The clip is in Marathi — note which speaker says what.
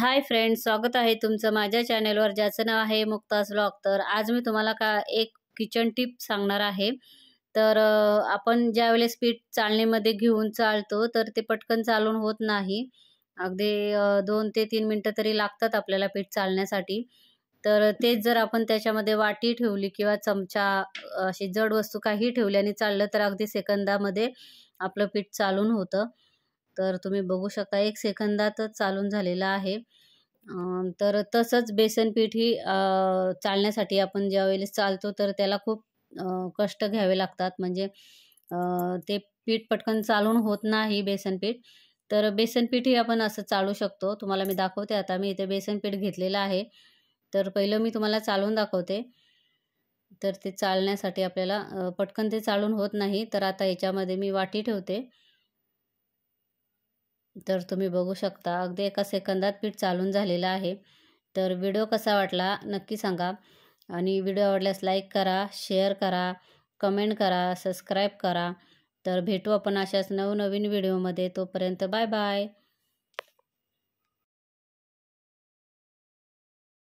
Speaker 1: हाय फ्रेंड स्वागत आहे तुमचं माझ्या चॅनेलवर ज्याचं नाव आहे मुक्ताज ब्लॉग तर आज मी तुम्हाला का एक किचन टिप सांगणार आहे तर आपण ज्या वेळेस पीठ चालणीमध्ये घेऊन चालतो तर ते पटकन चालून होत नाही अगदी दोन ते तीन मिनटं तरी लागतात आपल्याला पीठ चालण्यासाठी तर तेच जर आपण त्याच्यामध्ये वाटी ठेवली किंवा चमचा अशी जड वस्तू काही ठेवली आणि चाललं तर अगदी सेकंदामध्ये आपलं पीठ चालून होतं तर तुम्ही बघू शकता एक सेकंदातच चालून झालेला आहे तर तसंच बेसनपीठ ही चालण्यासाठी आपण ज्यावेळेस चालतो तर त्याला खूप कष्ट घ्यावे लागतात म्हणजे ते पीठ पटकन चालून होत नाही बेसनपीठ तर बेसनपीठही आपण असं चालू शकतो तुम्हाला मी दाखवते आता मी इथे बेसनपीठ घेतलेलं आहे तर पहिलं मी तुम्हाला चालून दाखवते तर ते चालण्यासाठी आपल्याला पटकन ते चालून होत नाही तर आता याच्यामध्ये मी वाटी ठेवते तर तुम्ही बघू शकता अगदी एका सेकंदात पीठ चालून झालेलं आहे तर व्हिडिओ कसा वाटला नक्की सांगा आणि व्हिडिओ आवडल्यास लाईक करा शेअर करा कमेंट करा सबस्क्राईब करा तर भेटू आपण अशाच नवनवीन व्हिडिओमध्ये तोपर्यंत बाय बाय